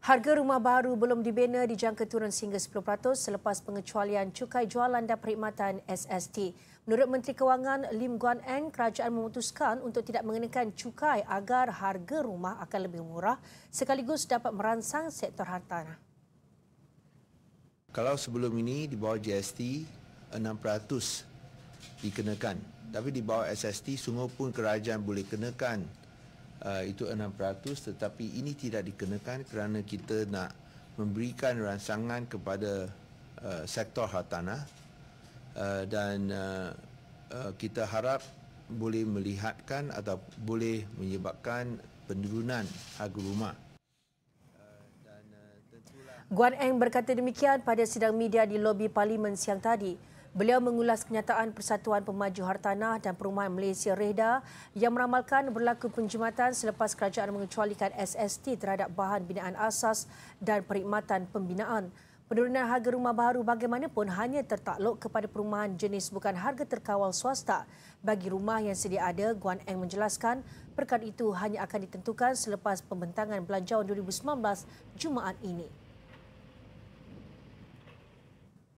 Harga rumah baru belum dibina dijangka turun sehingga 10% selepas pengecualian cukai jualan dan perkhidmatan SST. Menurut Menteri Kewangan Lim Guan Eng, kerajaan memutuskan untuk tidak mengenakan cukai agar harga rumah akan lebih murah sekaligus dapat merangsang sektor hartanah. Kalau sebelum ini di bawah GST 6% dikenakan, tapi di bawah SST sungguh pun kerajaan boleh kenakan Uh, itu 6% tetapi ini tidak dikenakan kerana kita nak memberikan rangsangan kepada uh, sektor hartanah uh, dan uh, uh, kita harap boleh melihatkan atau boleh menyebabkan penurunan harga rumah. Guan Eng berkata demikian pada sidang media di lobi parlimen siang tadi. Beliau mengulas kenyataan Persatuan Pemaju Hartanah dan Perumahan Malaysia Reda yang meramalkan berlaku penjimatan selepas kerajaan mengecualikan SST terhadap bahan binaan asas dan perkhidmatan pembinaan. Penurunan harga rumah baru bagaimanapun hanya tertakluk kepada perumahan jenis bukan harga terkawal swasta. Bagi rumah yang sedia ada, Guan Eng menjelaskan perkara itu hanya akan ditentukan selepas pembentangan belanjawan 2019 Jumaat ini.